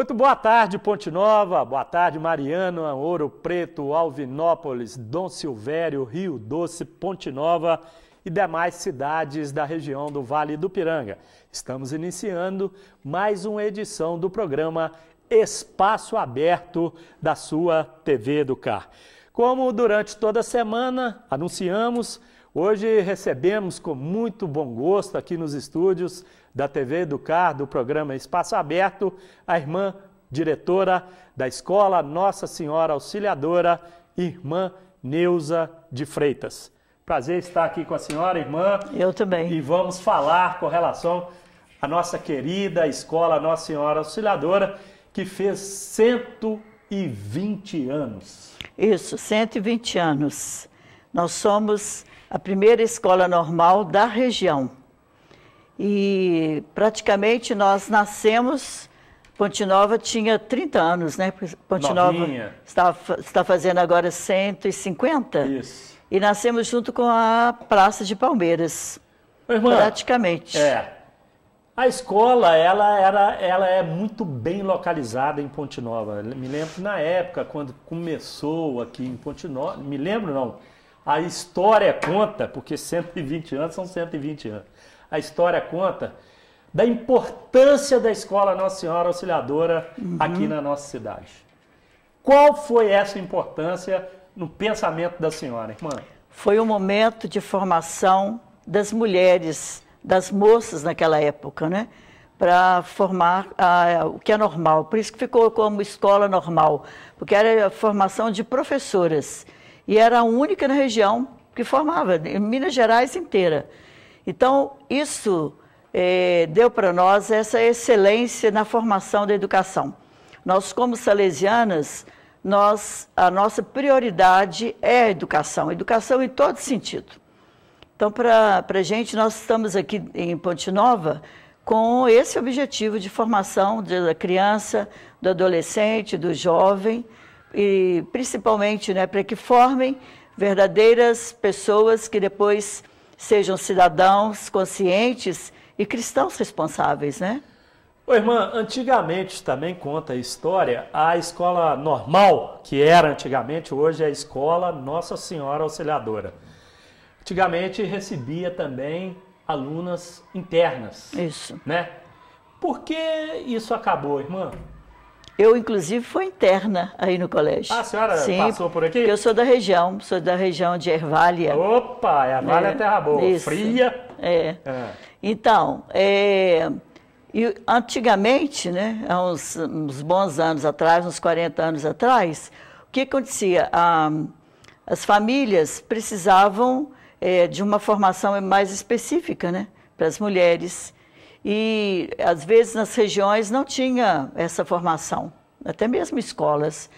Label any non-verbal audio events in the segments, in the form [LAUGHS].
Muito boa tarde, Ponte Nova, boa tarde, Mariana, Ouro Preto, Alvinópolis, Dom Silvério, Rio Doce, Ponte Nova e demais cidades da região do Vale do Piranga. Estamos iniciando mais uma edição do programa Espaço Aberto da sua TV Educar. Como durante toda a semana anunciamos, hoje recebemos com muito bom gosto aqui nos estúdios da TV Educar, do programa Espaço Aberto, a irmã diretora da escola Nossa Senhora Auxiliadora, irmã Neuza de Freitas. Prazer estar aqui com a senhora, irmã. Eu também. E vamos falar com relação à nossa querida escola Nossa Senhora Auxiliadora, que fez 120 anos. Isso, 120 anos. Nós somos a primeira escola normal da região. E praticamente nós nascemos, Ponte Nova tinha 30 anos, né? Ponte Novinha. Nova está, está fazendo agora 150. Isso. E nascemos junto com a Praça de Palmeiras. Irmã, praticamente. É. A escola, ela, era, ela é muito bem localizada em Ponte Nova. Me lembro na época, quando começou aqui em Ponte Nova, me lembro não, a história conta, porque 120 anos são 120 anos a história conta da importância da escola Nossa Senhora Auxiliadora uhum. aqui na nossa cidade. Qual foi essa importância no pensamento da senhora, irmã? Foi um momento de formação das mulheres, das moças naquela época, né? Para formar ah, o que é normal. Por isso que ficou como escola normal, porque era a formação de professoras. E era a única na região que formava, em Minas Gerais inteira. Então, isso eh, deu para nós essa excelência na formação da educação. Nós, como salesianas, nós, a nossa prioridade é a educação, educação em todo sentido. Então, para a gente, nós estamos aqui em Ponte Nova com esse objetivo de formação da criança, do adolescente, do jovem, e principalmente né, para que formem verdadeiras pessoas que depois sejam cidadãos conscientes e cristãos responsáveis, né? Ô, irmã, antigamente também conta a história, a escola normal, que era antigamente, hoje é a escola Nossa Senhora Auxiliadora. Antigamente recebia também alunas internas. Isso. Né? Por que isso acabou, irmã? Eu, inclusive, fui interna aí no colégio. Ah, a senhora Sim, passou por aqui? eu sou da região, sou da região de Ervalha. Opa, é Ervalha é, é terra boa, isso, fria. É. é. Então, é, e antigamente, né, há uns, uns, bons anos atrás, uns 40 anos atrás, o que acontecia? Ah, as famílias precisavam é, de uma formação mais específica né, para as mulheres e às vezes nas regiões não tinha essa formação, até mesmo escolas.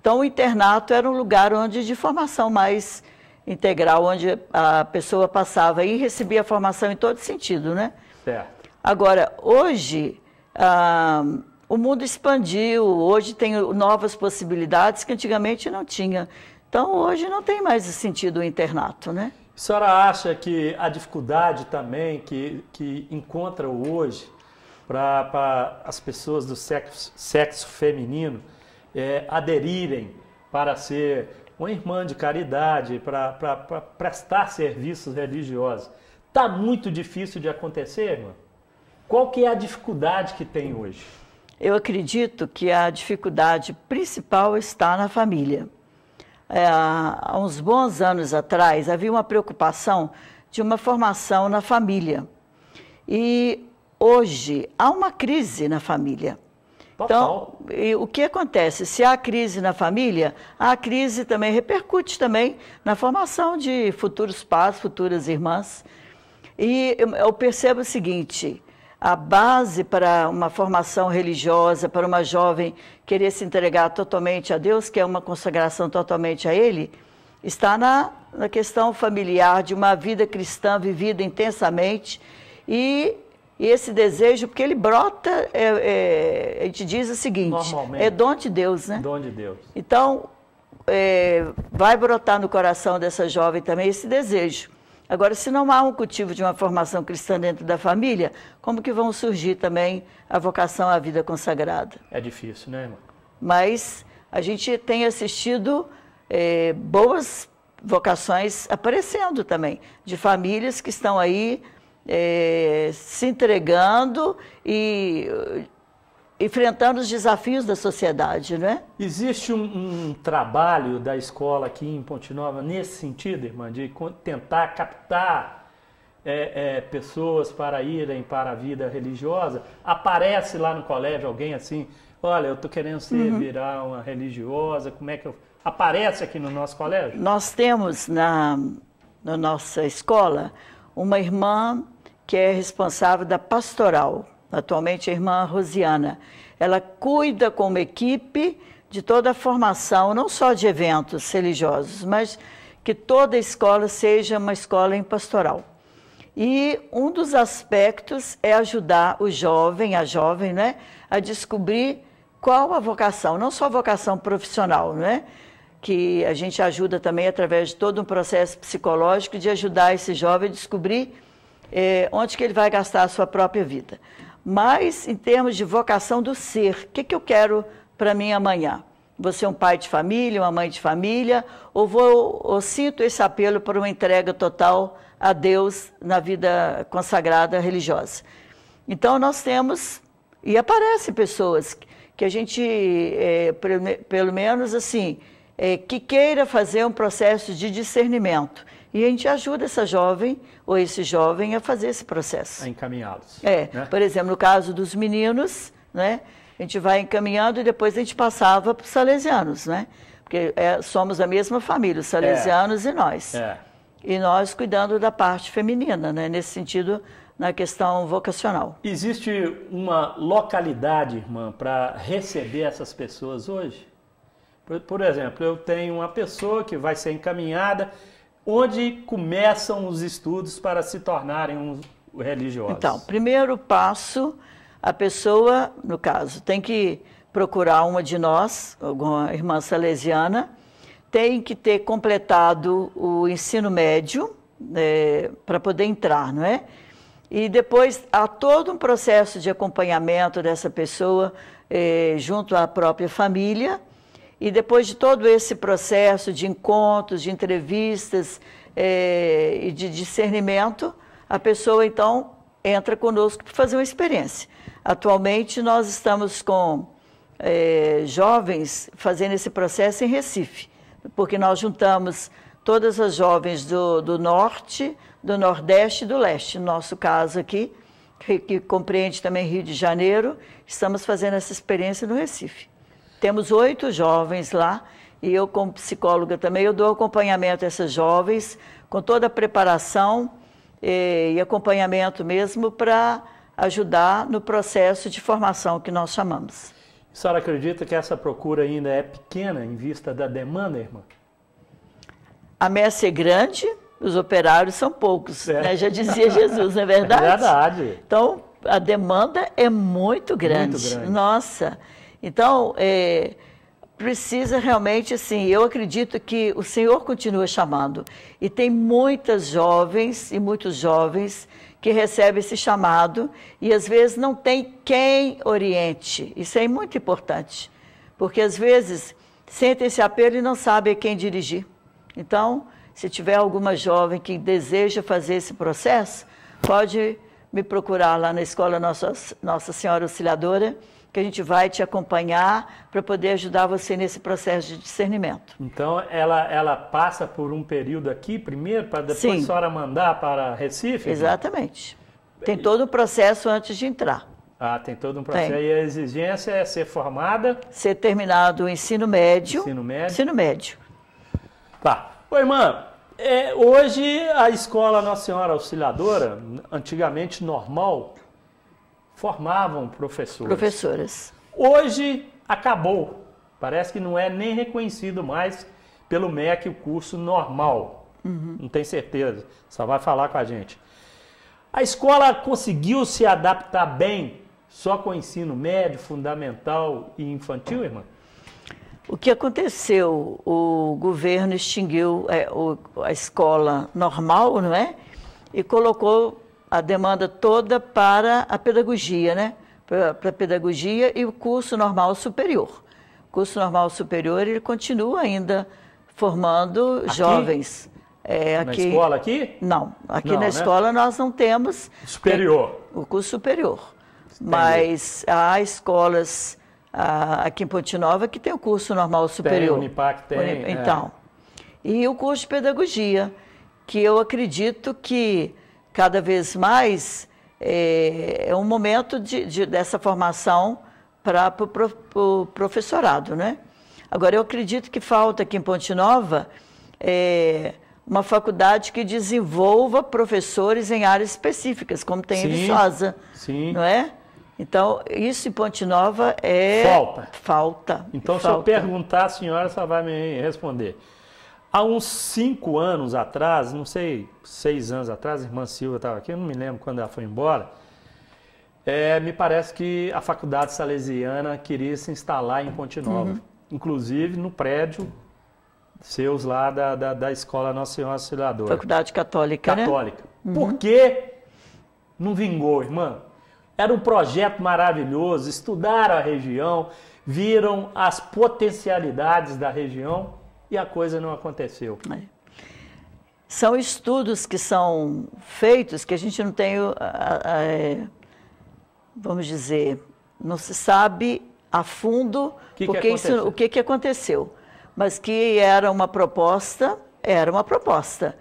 Então o internato era um lugar onde de formação mais integral, onde a pessoa passava e recebia formação em todo sentido, né? Certo. Agora, hoje, ah, o mundo expandiu, hoje tem novas possibilidades que antigamente não tinha. Então, hoje não tem mais sentido o internato, né? A senhora acha que a dificuldade também que, que encontra hoje para as pessoas do sexo, sexo feminino é, aderirem para ser uma irmã de caridade, para prestar serviços religiosos, está muito difícil de acontecer, irmã? Qual que é a dificuldade que tem hoje? Eu acredito que a dificuldade principal está na família é, há uns bons anos atrás, havia uma preocupação de uma formação na família. E hoje há uma crise na família. Total. Então, o que acontece? Se há crise na família, a crise também repercute também na formação de futuros pais, futuras irmãs. E eu percebo o seguinte, a base para uma formação religiosa, para uma jovem querer se entregar totalmente a Deus, que é uma consagração totalmente a Ele, está na, na questão familiar de uma vida cristã vivida intensamente e, e esse desejo, porque ele brota, é, é, a gente diz o seguinte, é dom de Deus, né? Dom de Deus. Então, é, vai brotar no coração dessa jovem também esse desejo. Agora, se não há um cultivo de uma formação cristã dentro da família, como que vão surgir também a vocação à vida consagrada? É difícil, né, irmã? Mas a gente tem assistido é, boas vocações aparecendo também, de famílias que estão aí é, se entregando e enfrentando os desafios da sociedade, não é? Existe um, um, trabalho da escola aqui em Ponte Nova nesse sentido, irmã, de tentar captar é, é, pessoas para irem para a vida religiosa? Aparece lá no colégio alguém assim, olha, eu estou querendo ser, uhum. virar uma religiosa, como é que eu... Aparece aqui no nosso colégio? Nós temos na, na nossa escola uma irmã que é responsável da pastoral, atualmente a irmã Rosiana. Ela cuida como equipe de toda a formação, não só de eventos religiosos, mas que toda escola seja uma escola em pastoral. E um dos aspectos é ajudar o jovem, a jovem, né, a descobrir qual a vocação, não só a vocação profissional, né, que a gente ajuda também através de todo um processo psicológico de ajudar esse jovem a descobrir eh, onde que ele vai gastar a sua própria vida mas em termos de vocação do ser, o que, que eu quero para mim amanhã? Você é um pai de família, uma mãe de família, ou vou, ou sinto esse apelo para uma entrega total a Deus na vida consagrada religiosa. Então nós temos e aparecem pessoas que a gente, é, pelo menos assim, é, que queira fazer um processo de discernimento e a gente ajuda essa jovem ou esse jovem a fazer esse processo. A encaminhá-los. É. Né? Por exemplo, no caso dos meninos, né? A gente vai encaminhando e depois a gente passava para os salesianos, né? Porque é, somos a mesma família, os é. salesianos é. e nós. É. E nós cuidando da parte feminina, né? Nesse sentido, na questão vocacional. Existe uma localidade, irmã, para receber essas pessoas hoje? Por, por exemplo, eu tenho uma pessoa que vai ser encaminhada Onde começam os estudos para se tornarem um religiosos? Então, primeiro passo, a pessoa, no caso, tem que procurar uma de nós, alguma irmã salesiana, tem que ter completado o ensino médio né, para poder entrar, não é? E depois há todo um processo de acompanhamento dessa pessoa eh, junto à própria família e depois de todo esse processo de encontros, de entrevistas é, e de discernimento, a pessoa então entra conosco para fazer uma experiência. Atualmente nós estamos com é, jovens fazendo esse processo em Recife, porque nós juntamos todas as jovens do, do norte, do nordeste e do leste, no nosso caso aqui, que, que compreende também Rio de Janeiro, estamos fazendo essa experiência no Recife. Temos oito jovens lá e eu, como psicóloga também, eu dou acompanhamento a essas jovens com toda a preparação e, eh, e acompanhamento mesmo para ajudar no processo de formação que nós chamamos. A senhora acredita que essa procura ainda é pequena em vista da demanda, irmã? A messe é grande, os operários são poucos, é. né? já dizia [LAUGHS] Jesus, não é verdade? É verdade. Então, a demanda é muito grande. Muito grande. Nossa. Então, é, precisa realmente, assim, eu acredito que o Senhor continua chamando. E tem muitas jovens e muitos jovens que recebem esse chamado e às vezes não tem quem oriente. Isso é muito importante, porque às vezes sentem esse apelo e não sabem a quem dirigir. Então, se tiver alguma jovem que deseja fazer esse processo, pode me procurar lá na Escola Nossa, Nossa Senhora Auxiliadora que a gente vai te acompanhar para poder ajudar você nesse processo de discernimento. Então, ela, ela passa por um período aqui primeiro, para depois Sim. a senhora mandar para Recife? Exatamente. Né? Tem todo o processo antes de entrar. Ah, tem todo um processo. Tem. E a exigência é ser formada? Ser terminado o ensino médio. Ensino médio. Ensino médio. Tá. Oi, irmã. É, hoje a escola Nossa Senhora Auxiliadora, antigamente normal, formavam professores. Professoras. Hoje acabou. Parece que não é nem reconhecido mais pelo MEC o curso normal. Uhum. Não tem certeza. Só vai falar com a gente. A escola conseguiu se adaptar bem só com o ensino médio, fundamental e infantil, irmã? O que aconteceu? O governo extinguiu é, o, a escola normal, não é? E colocou a demanda toda para a pedagogia, né? Para a pedagogia e o curso normal superior. O curso normal superior ele continua ainda formando aqui? jovens. É, aqui, na escola aqui? Não, aqui não, na né? escola nós não temos. Superior. o curso superior. Entendi. Mas há escolas ah, aqui em Ponte Nova que tem o curso normal superior. Tem, Unipac tem. É. então. É. E o curso de pedagogia, que eu acredito que cada vez mais é, é um momento de, de, dessa formação para o pro, pro, professorado, né? Agora, eu acredito que falta aqui em Ponte Nova é, uma faculdade que desenvolva professores em áreas específicas, como tem sim, em Viçosa, sim. não é? Então, isso em Ponte Nova é... Falta. Falta. Então, falta. se eu perguntar, a senhora só vai me responder. Há uns cinco anos atrás, não sei, seis anos atrás, a irmã Silva estava aqui, eu não me lembro quando ela foi embora. É, me parece que a Faculdade Salesiana queria se instalar em Ponte Nova, uhum. inclusive no prédio seus lá da, da, da Escola Nossa Senhora Auxiliadora. Faculdade Católica, né? Católica. Né? Uhum. Por que não vingou, irmã? Era um projeto maravilhoso, estudaram a região, viram as potencialidades da região e a coisa não aconteceu. É. São estudos que são feitos que a gente não tem, é, vamos dizer, não se sabe a fundo que porque isso, o que, que aconteceu. Mas que era uma proposta, era uma proposta.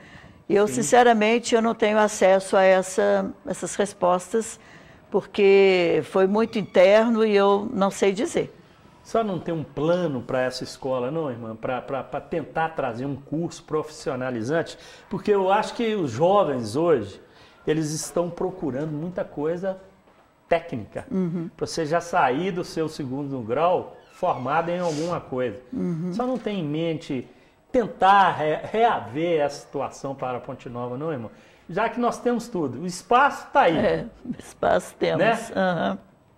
Eu, Sim. sinceramente, eu não tenho acesso a essa, essas respostas, porque foi muito interno e eu não sei dizer. Só não tem um plano para essa escola, não, irmã, para tentar trazer um curso profissionalizante, porque eu acho que os jovens hoje eles estão procurando muita coisa técnica. Uhum. Para você já sair do seu segundo grau formado em alguma coisa. Uhum. Só não tem em mente tentar re reaver essa situação para a Ponte Nova, não, irmão? Já que nós temos tudo. O espaço está aí. É, espaço temos. Né? Uhum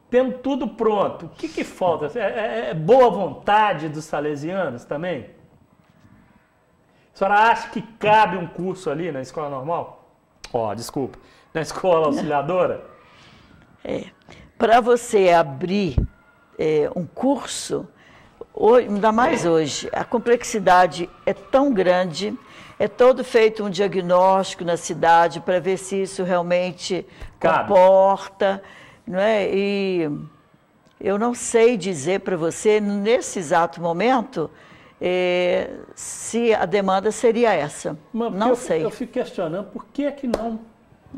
tendo tudo pronto, o que, que falta? É, é, é, boa vontade dos salesianos também? A senhora acha que cabe um curso ali na escola normal? Ó, oh, desculpa, na escola auxiliadora? É. Para você abrir é, um curso, hoje, ainda mais é. hoje, a complexidade é tão grande, é todo feito um diagnóstico na cidade para ver se isso realmente cabe. comporta não é? E eu não sei dizer para você, nesse exato momento, eh, se a demanda seria essa. Mas não eu, sei. Eu fico questionando por que que não.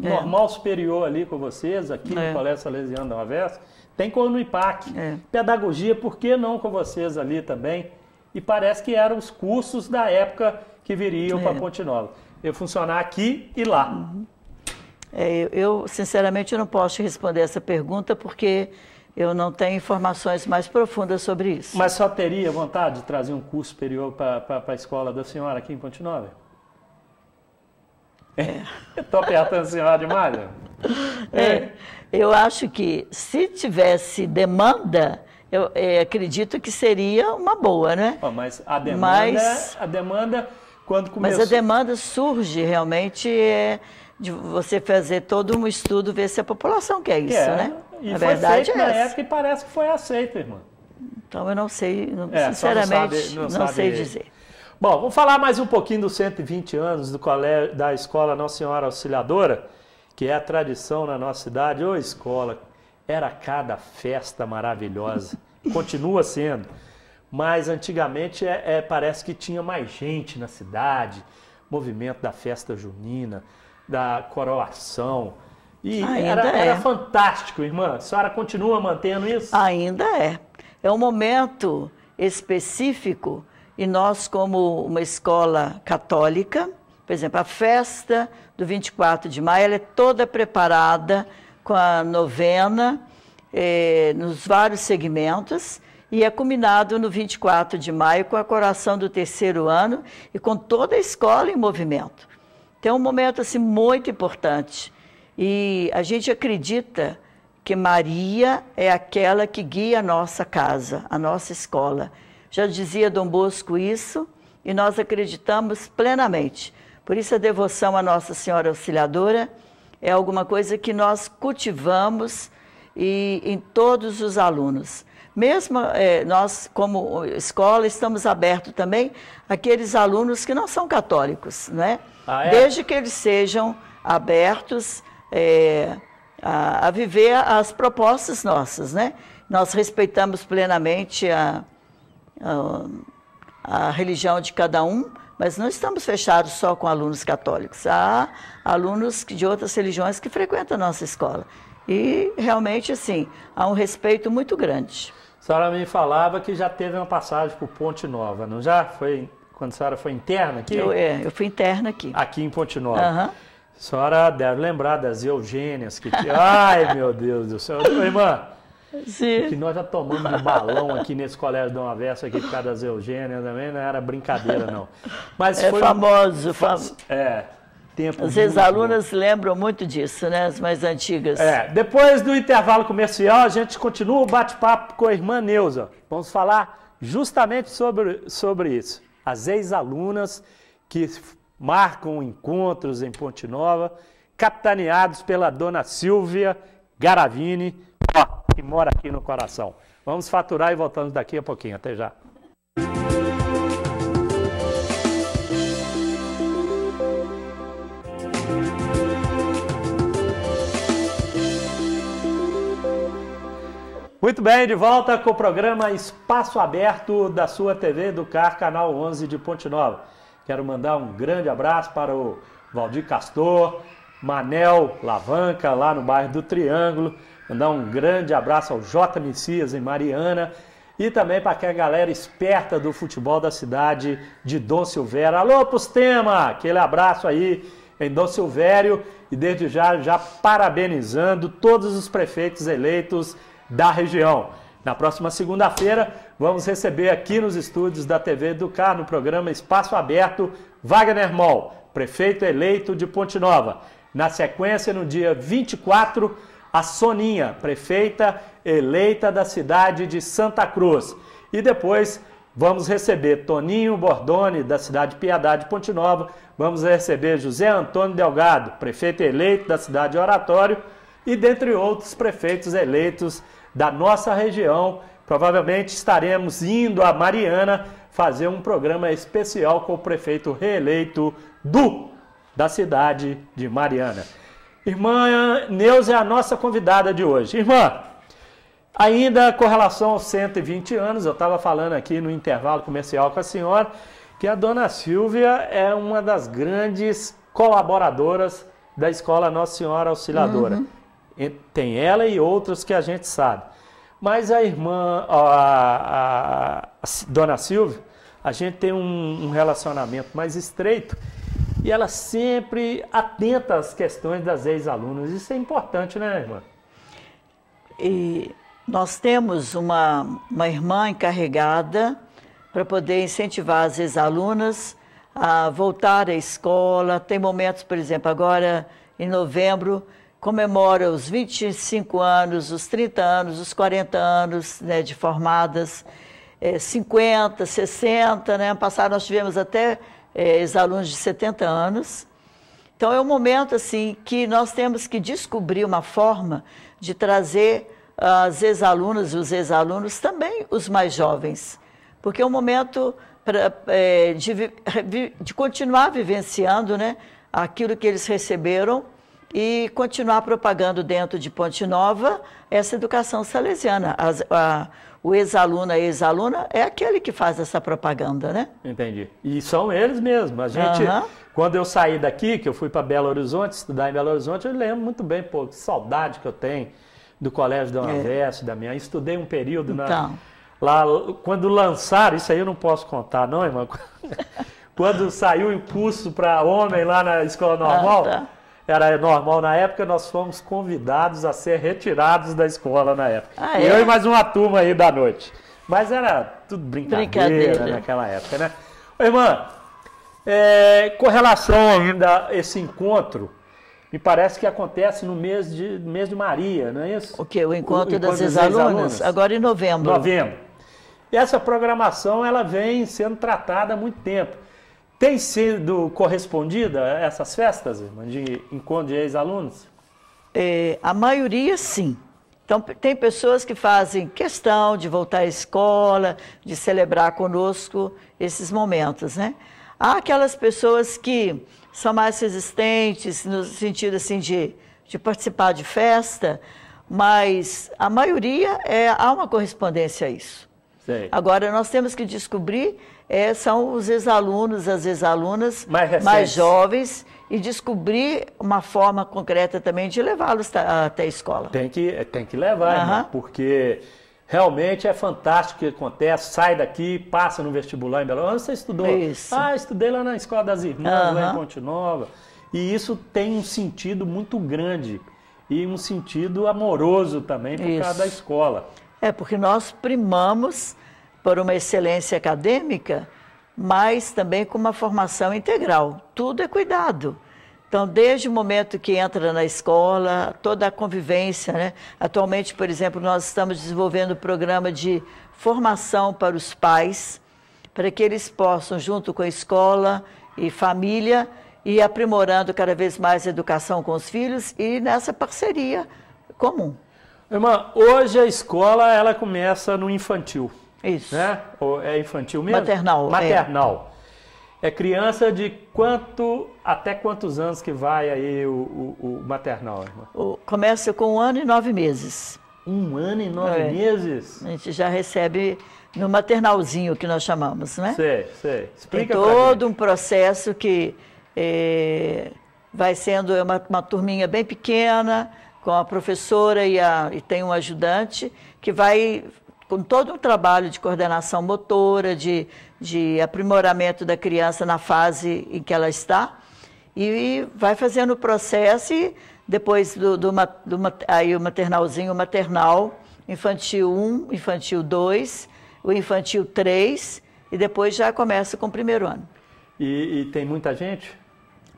É. Normal superior ali com vocês, aqui é. no Colégio Salesiano da Universo, tem como no IPAC. É. Pedagogia, por que não com vocês ali também? E parece que eram os cursos da época que viriam para é. Ponte Nova. Eu funcionar aqui e lá. Uhum. É, eu, sinceramente, não posso responder essa pergunta porque eu não tenho informações mais profundas sobre isso. Mas só teria vontade de trazer um curso superior para a escola da senhora aqui em Ponte Nova? Estou é. apertando a senhora de né? É. é. Eu acho que se tivesse demanda, eu é, acredito que seria uma boa, né? Oh, mas a demanda, mas, a demanda quando começou... Mas a demanda surge realmente... É, de você fazer todo um estudo, ver se a população quer isso, é, né? E a foi verdade feito é na essa. época e parece que foi aceito, irmã. Então eu não sei, não, é, sinceramente, não, sabe, não, não sabe sei dizer. Bom, vamos falar mais um pouquinho dos 120 anos do colégio, da escola Nossa Senhora Auxiliadora, que é a tradição na nossa cidade. Ô escola, era cada festa maravilhosa, [LAUGHS] continua sendo. Mas antigamente é, é, parece que tinha mais gente na cidade, movimento da festa junina, da coroação. E Ainda era, é. era fantástico, irmã. A senhora continua mantendo isso? Ainda é. É um momento específico e nós, como uma escola católica, por exemplo, a festa do 24 de maio ela é toda preparada com a novena eh, nos vários segmentos e é culminado no 24 de maio com a coração do terceiro ano e com toda a escola em movimento. Então, é um momento assim, muito importante. E a gente acredita que Maria é aquela que guia a nossa casa, a nossa escola. Já dizia Dom Bosco isso e nós acreditamos plenamente. Por isso, a devoção à Nossa Senhora Auxiliadora é alguma coisa que nós cultivamos e, em todos os alunos. Mesmo é, nós, como escola, estamos abertos também àqueles alunos que não são católicos, né? Ah, é? Desde que eles sejam abertos é, a, a, viver as propostas nossas, né? Nós respeitamos plenamente a, a, a religião de cada um, mas não estamos fechados só com alunos católicos. Há alunos de outras religiões que frequentam a nossa escola. E realmente, assim, há um respeito muito grande. A senhora me falava que já teve uma passagem por Ponte Nova, não já? Foi quando a senhora foi interna aqui? Eu, é, eu fui interna aqui. Aqui em Pontinópolis. Uhum. A senhora deve lembrar das Eugênias que Ai, meu Deus do céu. irmã, Sim. que nós já tomamos um balão aqui nesse colégio uma Versa aqui por causa das Eugênias também, não era brincadeira, não. Mas é foi... famoso. É, tempo. As ex-alunas lembram muito disso, né? As mais antigas. É. Depois do intervalo comercial, a gente continua o bate-papo com a irmã Neuza. Vamos falar justamente sobre, sobre isso as ex-alunas que marcam encontros em Ponte Nova, capitaneados pela dona Silvia Garavini, que mora aqui no coração. Vamos faturar e voltamos daqui a pouquinho. Até já. Muito bem, de volta com o programa Espaço Aberto da sua TV Educar, canal 11 de Ponte Nova. Quero mandar um grande abraço para o Valdir Castor, Manel Lavanca, lá no bairro do Triângulo. Mandar um grande abraço ao J. Messias, em Mariana. E também para aquela galera esperta do futebol da cidade de Dom Silvério. Alô, Pustema, Aquele abraço aí em Dom Silvério. E desde já, já parabenizando todos os prefeitos eleitos da região. Na próxima segunda-feira, vamos receber aqui nos estúdios da TV Educar, no programa Espaço Aberto, Wagner Moll, prefeito eleito de Ponte Nova. Na sequência, no dia 24, a Soninha, prefeita eleita da cidade de Santa Cruz. E depois vamos receber Toninho Bordoni, da cidade Piedade Ponte Nova. Vamos receber José Antônio Delgado, prefeito eleito da cidade de Oratório e dentre outros prefeitos eleitos da nossa região. Provavelmente estaremos indo a Mariana fazer um programa especial com o prefeito reeleito do da cidade de Mariana. Irmã Neuza é a nossa convidada de hoje. Irmã, ainda com relação aos 120 anos, eu estava falando aqui no intervalo comercial com a senhora que a dona Silvia é uma das grandes colaboradoras da Escola Nossa Senhora Auxiliadora. Uhum. Tem ela e outras que a gente sabe. Mas a irmã, a, a, a, a dona Silvia, a gente tem um, um relacionamento mais estreito e ela sempre atenta às questões das ex-alunas. Isso é importante, né, irmã? E nós temos uma, uma irmã encarregada para poder incentivar as ex-alunas a voltar à escola. Tem momentos, por exemplo, agora em novembro, comemora os 25 anos, os 30 anos, os 40 anos né, de formadas, é, 50, 60, né? Ano passado nós tivemos até é, ex-alunos de 70 anos. Então é um momento assim que nós temos que descobrir uma forma de trazer as ex-alunas e os ex-alunos também os mais jovens, porque é um momento pra, é, de, de continuar vivenciando, né? Aquilo que eles receberam e continuar propagando dentro de Ponte Nova essa educação salesiana. As, a, o ex-aluno, a ex-aluna, é aquele que faz essa propaganda, né? Entendi. E são eles mesmos. A gente, uhum. quando eu saí daqui, que eu fui para Belo Horizonte, estudar em Belo Horizonte, eu lembro muito bem, pô, que saudade que eu tenho do colégio da Univeste, é. da minha. Estudei um período então. na, lá, quando lançaram, isso aí eu não posso contar, não, irmão. [LAUGHS] quando saiu o curso para homem lá na escola ah, normal. Ah, tá era normal na época, nós fomos convidados a ser retirados da escola na época. Ah, é? Eu e mais uma turma aí da noite. Mas era tudo brincadeira, brincadeira. naquela época, né? Ô, irmã, é, com relação ainda a esse encontro, me parece que acontece no mês de, mês de Maria, não é isso? O que? O encontro, o, o encontro das ex-alunas? Agora em novembro. Novembro. essa programação ela vem sendo tratada há muito tempo. Tem sido correspondida essas festas, irmã, de encontro de ex-alunos? É, a maioria, sim. Então, tem pessoas que fazem questão de voltar à escola, de celebrar conosco esses momentos, né? Há aquelas pessoas que são mais resistentes, no sentido assim de, de participar de festa, mas a maioria é, há uma correspondência a isso. Sei. Agora, nós temos que descobrir é, são os ex-alunos, as ex-alunas mais, mais, jovens e descobrir uma forma concreta também de levá-los até a escola. Tem que, é, tem que levar, uhum. porque realmente é fantástico o que acontece. Sai daqui, passa no vestibular em Belo Horizonte. Você estudou? Isso. Ah, estudei lá na Escola das Irmãs, uhum. lá em Ponte Nova. E isso tem um sentido muito grande e um sentido amoroso também por isso. causa da escola. É, porque nós primamos por uma excelência acadêmica, mas também com uma formação integral. Tudo é cuidado. Então, desde o momento que entra na escola, toda a convivência, né? Atualmente, por exemplo, nós estamos desenvolvendo um programa de formação para os pais, para que eles possam, junto com a escola e família, ir aprimorando cada vez mais a educação com os filhos e nessa parceria comum. Irmã, hoje a escola ela começa no infantil. Isso. Né? Ou é infantil mesmo? Maternal. É. Maternal. É. é. criança de quanto até quantos anos que vai aí o, o, o maternal, irmã? O, começa com um ano e nove meses. Um ano e nove é. meses? A gente já recebe no maternalzinho que nós chamamos, né? Sei, sei. Explica Tem todo um processo que é, vai sendo é uma, uma turminha bem pequena, com a professora e, a, e, tem um ajudante que vai com todo o trabalho de coordenação motora, de, de aprimoramento da criança na fase em que ela está, e, vai fazendo o processo e depois do, do, do aí o maternalzinho, o maternal, infantil 1, infantil 2, o infantil 3, e depois já começa com o primeiro ano. E, e tem muita gente?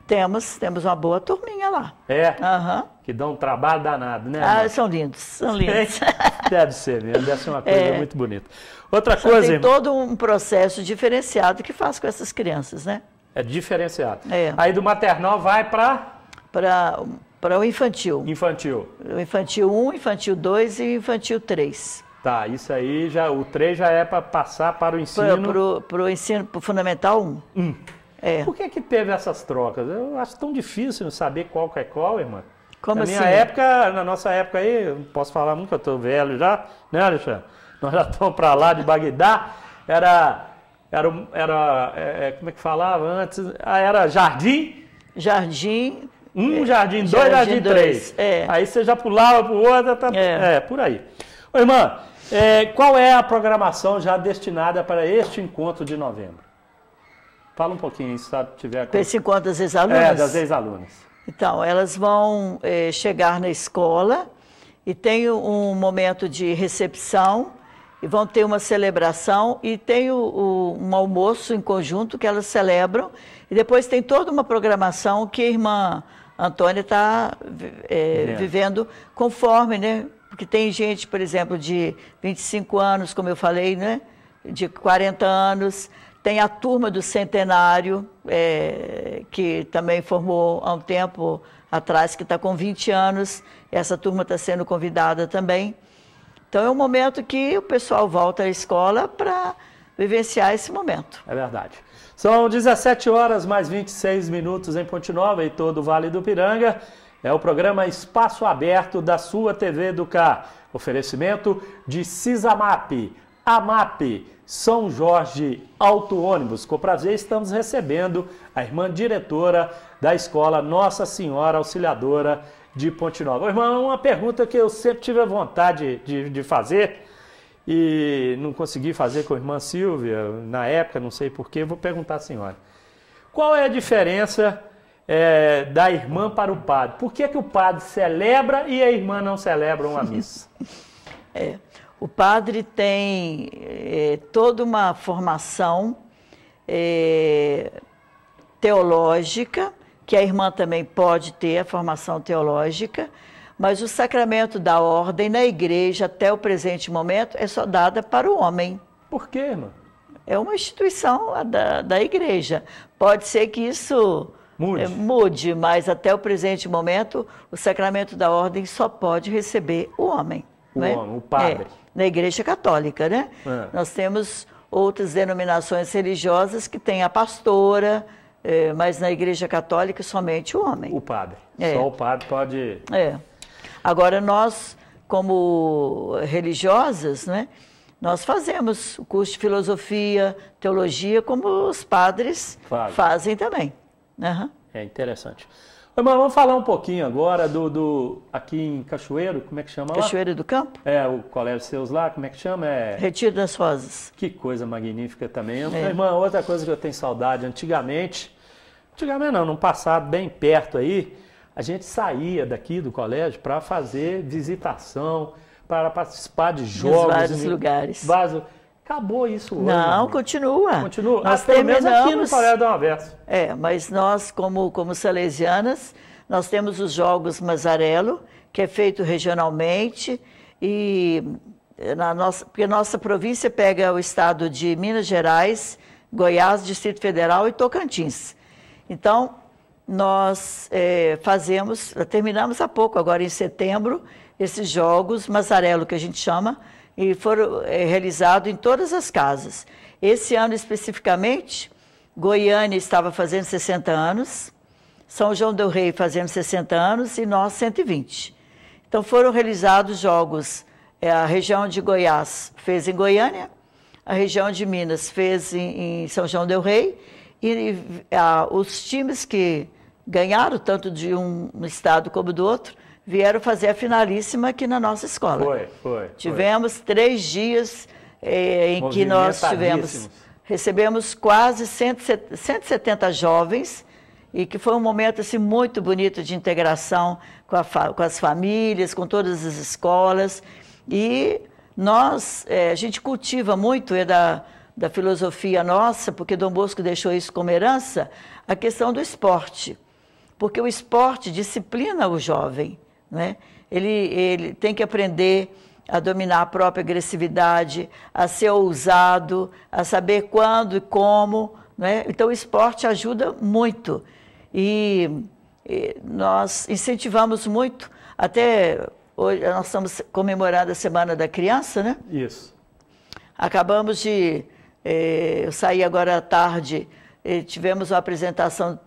Temos, temos uma boa turminha lá. É? Uhum. Que dão um trabalho danado, né? Ah, são lindos, são lindos. [LAUGHS] Deve ser mesmo, deve ser uma coisa é. muito bonita. Outra Só coisa... Tem irmã. todo um processo diferenciado que faz com essas crianças, né? É diferenciado. É. Aí do maternal vai para... Para para o infantil. Infantil. O infantil 1, infantil 2 e infantil 3. Tá, isso aí já, o 3 já é para passar para o ensino. Para o ensino pro fundamental 1. 1. É. Por que que teve essas trocas? Eu acho tão difícil saber qual que é qual, irmã. Como na minha assim? época, na nossa época aí, posso falar muito que eu estou velho já, né, Alexandre? Nós já estamos para lá de Bagdá, era era era é, é, como é que falava antes? Ah, era jardim. Jardim. Um é, jardim, dois jardim, jardim dois. três. É. Aí você já pulava pro outro, tá, é. é por aí. Ô, irmã, qual é a programação já destinada para este encontro de novembro? Fala um pouquinho se sabe? Tiver com... Pense quantas ex-alunas? É, das ex-alunas. Então, elas vão é, chegar na escola e tem um momento de recepção e vão ter uma celebração e tem o, o, um almoço em conjunto que elas celebram e depois tem toda uma programação que a irmã Antônia está é, é. vivendo conforme, né? Porque tem gente, por exemplo, de 25 anos, como eu falei, né? De 40 anos. Tem a turma do centenário, é, que também formou há um tempo atrás, que está com 20 anos. Essa turma está sendo convidada também. Então é um momento que o pessoal volta à escola para vivenciar esse momento. É verdade. São 17 horas mais 26 minutos em Ponte Nova e todo o Vale do Piranga. É o programa Espaço Aberto da sua TV Educar. Oferecimento de Cisamap, AMAP, são Jorge Auto Ônibus. Com prazer estamos recebendo a irmã diretora da escola Nossa Senhora Auxiliadora de Ponte Nova. Irmã, uma pergunta que eu sempre tive a vontade de, de fazer e não consegui fazer com a irmã Silvia na época, não sei porquê, vou perguntar à senhora. Qual é a diferença é, da irmã para o padre? Por que, que o padre celebra e a irmã não celebra uma missa? [LAUGHS] é, o padre tem eh, toda uma formação eh, teológica, que a irmã também pode ter a formação teológica, mas o sacramento da ordem na igreja até o presente momento é só dada para o homem. Por quê, irmã? É uma instituição da, da igreja. Pode ser que isso mude. Eh, mude, mas até o presente momento o sacramento da ordem só pode receber o homem. O, é? o padre. É na Igreja Católica, né? É. Nós temos outras denominações religiosas que tem a pastora, é, mas na Igreja Católica somente o homem. O padre. É. Só o padre pode. É. Agora nós, como religiosas, né? Nós fazemos o curso de filosofia, teologia, como os padres fazem também. Uhum. É interessante. Mas vamos falar um pouquinho agora do, do aqui em Cachoeiro, como é que chama lá? Cachoeiro do Campo? É, o colégio seus lá, como é que chama? É... Retiro das Rosas. Que coisa magnífica também. É. irmã, outra coisa que eu tenho saudade, antigamente, antigamente não, num passado bem perto aí, a gente saía daqui do colégio para fazer visitação, para participar de jogos. Em vários em, lugares. Vários, Acabou isso hoje. Não, né? continua. Continua. Nós ah, pelo menos aqui no Palermo Aberto. É, mas nós, como, como salesianas, nós temos os Jogos Mazarello, que é feito regionalmente, e eh, na nossa, porque nossa província pega o estado de Minas Gerais, Goiás, Distrito Federal e Tocantins. Então, nós é, fazemos, terminamos há pouco, agora em setembro, esses Jogos Mazarello, que a gente chama, e foram é, eh, realizados em todas as casas. Esse ano especificamente, Goiânia estava fazendo 60 anos, São João del Rei fazendo 60 anos e nós 120. Então foram realizados jogos. É, a região de Goiás fez em Goiânia, a região de Minas fez em, em São João del Rei e, e a, os times que ganharam tanto de um estado como do outro vieram fazer a finalíssima aqui na nossa escola. Foi, foi. Tivemos foi. três dias eh, em que nós tivemos. Recebemos quase 170, 170 jovens e que foi um momento assim, muito bonito de integração com, a, com as famílias, com todas as escolas. E nós, eh, a gente cultiva muito é da, da filosofia nossa, porque Dom Bosco deixou isso como herança, a questão do esporte. Porque o esporte disciplina o jovem. Né? Ele, ele tem que aprender a dominar a própria agressividade, a ser ousado, a saber quando e como. Né? Então, o esporte ajuda muito. E, e nós incentivamos muito, até hoje nós estamos comemorando a Semana da Criança, né? Isso. Acabamos de. Eh, eu saí agora à tarde, eh, tivemos uma apresentação do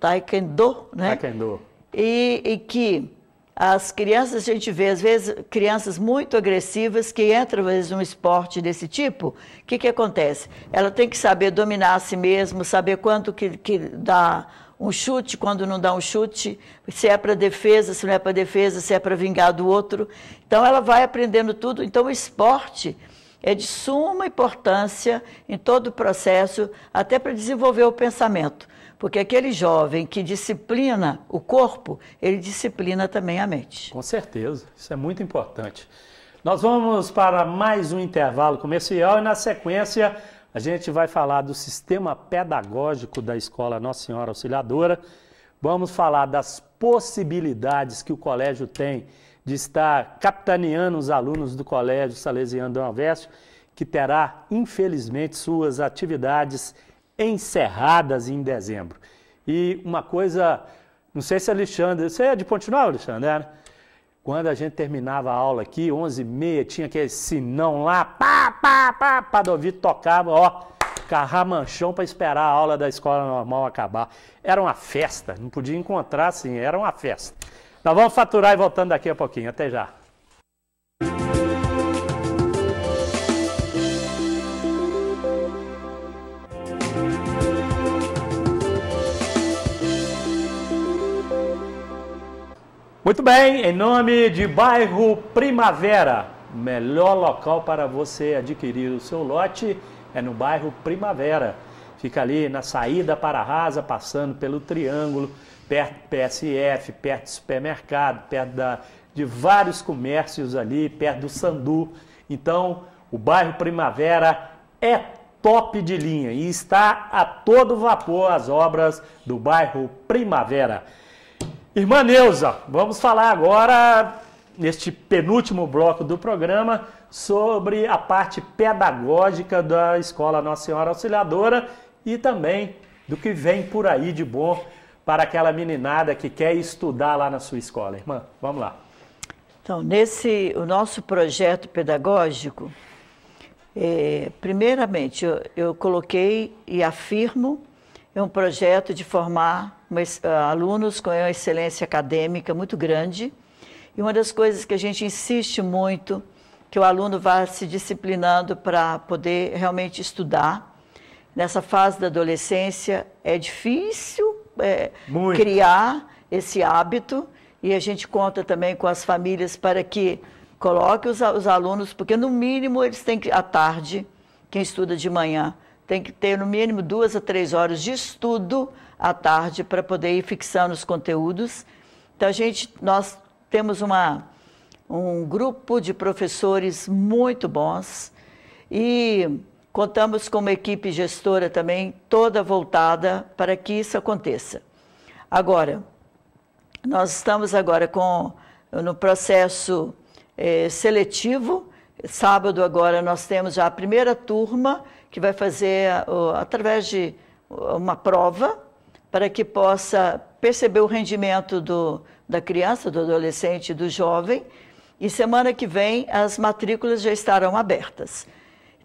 taekwondo, né? Taekwondo. E, e que as crianças, a gente vê, às vezes, crianças muito agressivas que entram, às vezes, num esporte desse tipo. O que, que acontece? Ela tem que saber dominar a si mesma, saber quanto que, que dá um chute, quando não dá um chute, se é para defesa, se não é para defesa, se é para vingar do outro. Então, ela vai aprendendo tudo. Então, o esporte é de suma importância em todo o processo, até para desenvolver o pensamento. Porque aquele jovem que disciplina o corpo, ele disciplina também a mente. Com certeza, isso é muito importante. Nós vamos para mais um intervalo comercial e, na sequência, a gente vai falar do sistema pedagógico da Escola Nossa Senhora Auxiliadora. Vamos falar das possibilidades que o colégio tem de estar capitaneando os alunos do Colégio Salesiano do Anverso, que terá, infelizmente, suas atividades encerradas em dezembro. E uma coisa, não sei se Alexandre, você é de Ponte Nova, Alexandre, é, né? Quando a gente terminava a aula aqui, 11h30, tinha aquele sinão lá, pá, pá, pá, Padovi tocava, ó, carramanchão para esperar a aula da escola normal acabar. Era uma festa, não podia encontrar assim, era uma festa. Nós vamos faturar e voltando daqui a pouquinho. Até já. Muito bem, em nome de bairro Primavera, melhor local para você adquirir o seu lote é no bairro Primavera. Fica ali na saída para a Rasa, passando pelo Triângulo, perto do PSF, perto do supermercado, perto da, de vários comércios ali, perto do Sandu. Então, o bairro Primavera é top de linha e está a todo vapor as obras do bairro Primavera. Irmã Neuza, vamos falar agora, neste penúltimo bloco do programa, sobre a parte pedagógica da Escola Nossa Senhora Auxiliadora e também do que vem por aí de bom para aquela meninada que quer estudar lá na sua escola. Irmã, vamos lá. Então, nesse o nosso projeto pedagógico, é, primeiramente, eu, eu coloquei e afirmo, é um projeto de formar uma, ah, alunos com uma excelência acadêmica muito grande. E uma das coisas que a gente insiste muito que o aluno vá se disciplinando para poder realmente estudar. Nessa fase da adolescência é difícil é, criar esse hábito e a gente conta também com as famílias para que coloque os, os alunos, porque no mínimo eles têm que, à tarde, quem estuda de manhã, tem que ter no mínimo duas a três horas de estudo à tarde para poder ir fixando os conteúdos. Então, a gente, nós temos uma, um grupo de professores muito bons e contamos com uma equipe gestora também toda voltada para que isso aconteça. Agora, nós estamos agora com no processo é, seletivo. Sábado agora nós temos já a primeira turma que vai fazer através de uma prova para que possa perceber o rendimento do, da criança, do adolescente, do jovem. E semana que vem as matrículas já estarão abertas.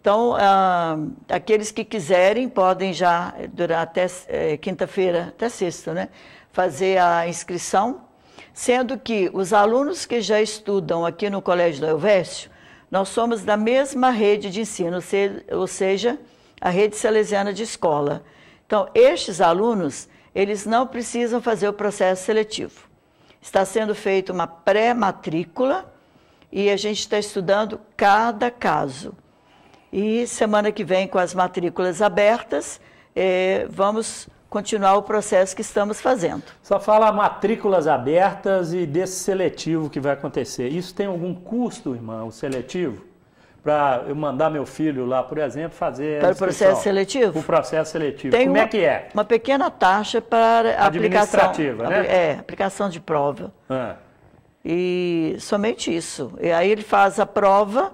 Então, ah, aqueles que quiserem podem já, durar até é, quinta-feira, até sexta, né, fazer a inscrição, sendo que os alunos que já estudam aqui no Colégio do Elvésio, nós somos da mesma rede de ensino, ou seja, a Rede Salesiana de Escola. Então, estes alunos, eles não precisam fazer o processo seletivo. Está sendo feita uma pré-matrícula e a gente está estudando cada caso. E semana que vem, com as matrículas abertas, eh, vamos continuar o processo que estamos fazendo. Só fala matrículas abertas e desse seletivo que vai acontecer. Isso tem algum custo, irmão, o seletivo? para eu mandar meu filho lá, por exemplo, fazer para o processo seletivo. O processo seletivo. Tem Como é uma, é que é? Uma pequena taxa para administrativa, aplicação, né? É, aplicação de prova. Ah. E somente isso. E aí ele faz a prova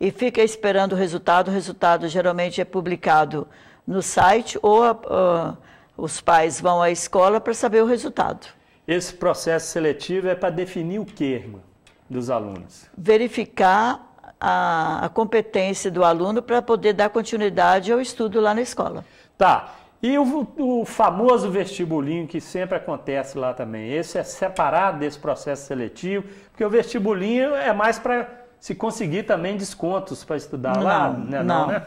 e fica esperando o resultado. O resultado geralmente é publicado no site ou ah, os pais vão à escola para saber o resultado. Esse processo seletivo é para definir o que, irmã, dos alunos? Verificar a, a competência do aluno para poder dar continuidade ao estudo lá na escola. Tá. E o, o, famoso vestibulinho que sempre acontece lá também. Esse é separado desse processo seletivo, porque o vestibulinho é mais para se conseguir também descontos para estudar não, lá, né? Não, não, né?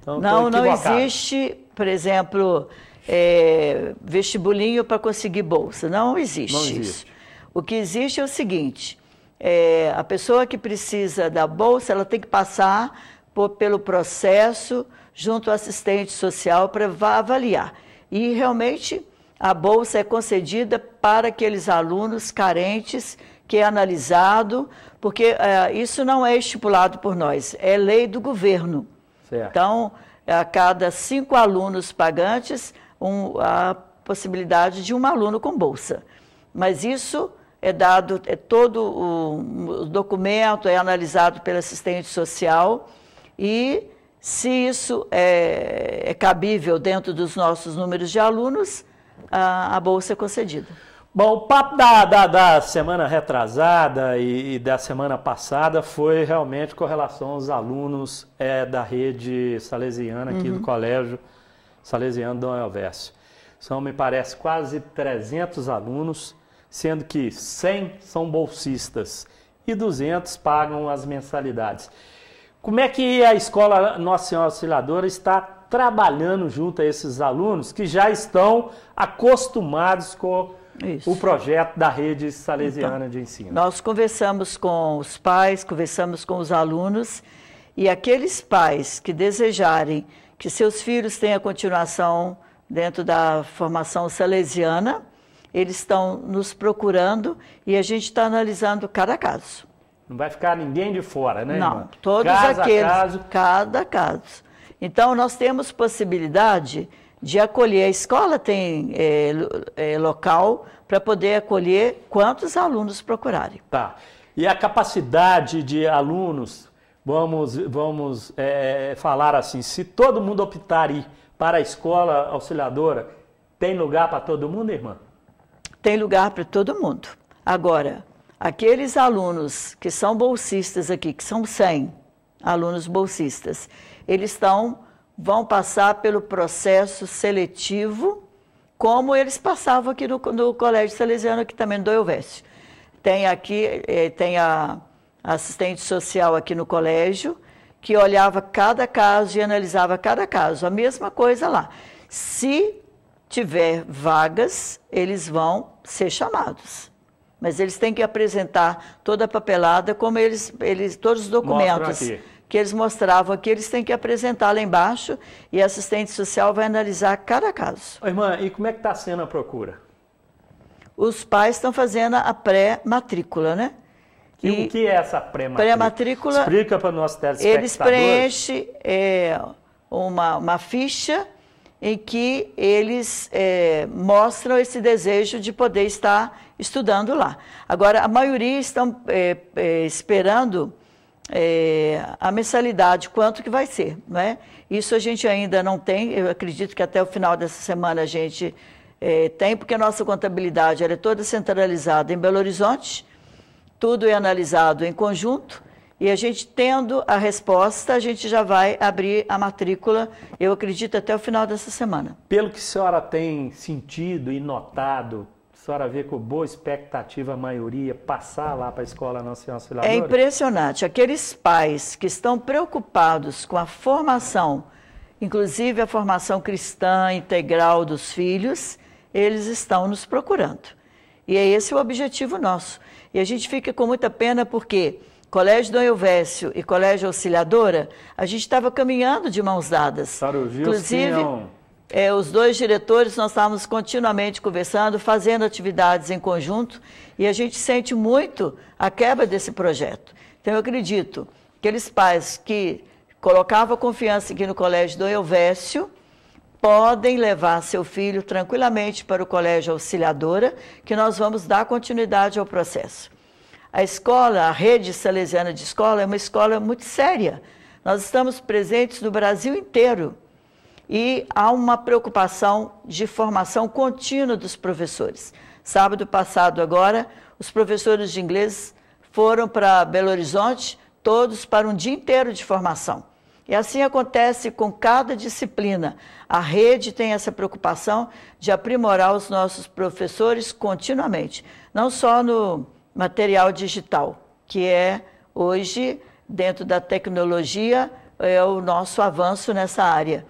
Então, não, não existe, por exemplo, é, vestibulinho para conseguir bolsa. Não existe, não existe. Isso. O que existe é o seguinte: é, a pessoa que precisa da bolsa, ela tem que passar por, pelo processo junto ao assistente social para avaliar. E realmente a bolsa é concedida para aqueles alunos carentes que é analisado, porque é, isso não é estipulado por nós, é lei do governo. Certo. Então, é, a cada cinco alunos pagantes, um, a possibilidade de um aluno com bolsa. Mas isso é dado é todo o, documento é analisado pela assistente social e se isso é, é, cabível dentro dos nossos números de alunos, a, a bolsa é concedida. Bom, o papo da, da, da semana retrasada e, e, da semana passada foi realmente com relação aos alunos é, da rede salesiana aqui uhum. do Colégio Salesiano Dom Elvércio. São, me parece, quase 300 alunos sendo que 100 são bolsistas e 200 pagam as mensalidades. Como é que a escola Nossa Senhora Auxiliadora está trabalhando junto a esses alunos que já estão acostumados com Isso. o projeto da rede salesiana então, de ensino? Nós conversamos com os pais, conversamos com os alunos e aqueles pais que desejarem que seus filhos tenham continuação dentro da formação salesiana, eles estão nos procurando e a gente está analisando cada caso. Não vai ficar ninguém de fora, né? Não, irmã? todos caso aqueles, caso. cada caso. Então, nós temos possibilidade de acolher. A escola tem é, é, local para poder acolher quantos alunos procurarem. Tá. E a capacidade de alunos, vamos, vamos é, falar assim, se todo mundo optar ir para a escola auxiliadora, tem lugar para todo mundo, irmã? tem lugar para todo mundo. Agora, aqueles alunos que são bolsistas aqui, que são 100 alunos bolsistas, eles estão, vão passar pelo processo seletivo, como eles passavam aqui no, no Colégio Salesiano, aqui também no Doelveste. Tem aqui, eh, tem a assistente social aqui no colégio, que olhava cada caso e analisava cada caso. A mesma coisa lá. Se tiver vagas, eles vão ser chamados. Mas eles têm que apresentar toda a papelada, como eles, eles todos os documentos que eles mostravam aqui, eles têm que apresentar lá embaixo e a assistente social vai analisar cada caso. Ô, irmã, e como é que está sendo a procura? Os pais estão fazendo a pré-matrícula, né? E, e, o que é essa pré-matrícula? Pré-matrícula. Explica para nós telespectadores. Eles preenchem é, uma, uma ficha em que eles é, mostram esse desejo de poder estar estudando lá. Agora, a maioria estão é, é, esperando é, a mensalidade, quanto que vai ser, não é? Isso a gente ainda não tem, eu acredito que até o final dessa semana a gente é, tem, porque a nossa contabilidade é toda centralizada em Belo Horizonte, tudo é analisado em conjunto, e a gente tendo a resposta, a gente já vai abrir a matrícula, eu acredito, até o final dessa semana. Pelo que a senhora tem sentido e notado, a senhora vê com boa expectativa a maioria passar lá para a Escola Nacional Auxiliadora? É impressionante. Aqueles pais que estão preocupados com a formação, inclusive a formação cristã integral dos filhos, eles estão nos procurando. E é esse o objetivo nosso. E a gente fica com muita pena porque Colégio Dom Elvésio e Colégio Auxiliadora, a gente estava caminhando de mãos dadas. Para ouvir Inclusive, é, é, os dois diretores, nós estávamos continuamente conversando, fazendo atividades em conjunto, e a gente sente muito a quebra desse projeto. Então, eu acredito que aqueles pais que colocavam confiança aqui no colégio Dom Elvésio podem levar seu filho tranquilamente para o colégio Auxiliadora, que nós vamos dar continuidade ao processo. A escola, a rede salesiana de escola, é uma escola muito séria. Nós estamos presentes no Brasil inteiro e há uma preocupação de formação contínua dos professores. Sábado passado, agora, os professores de inglês foram para Belo Horizonte, todos para um dia inteiro de formação. E assim acontece com cada disciplina. A rede tem essa preocupação de aprimorar os nossos professores continuamente, não só no, material digital, que é hoje, dentro da tecnologia, é o nosso avanço nessa área.